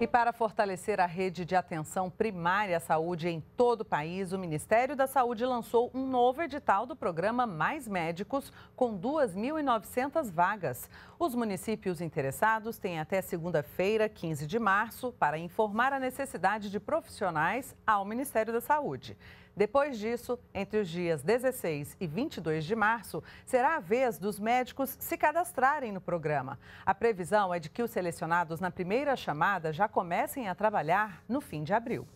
E para fortalecer a rede de atenção primária à saúde em todo o país, o Ministério da Saúde lançou um novo edital do programa Mais Médicos, com 2.900 vagas. Os municípios interessados têm até segunda-feira, 15 de março, para informar a necessidade de profissionais ao Ministério da Saúde. Depois disso, entre os dias 16 e 22 de março, será a vez dos médicos se cadastrarem no programa. A previsão é de que os selecionados na primeira chamada já comecem a trabalhar no fim de abril.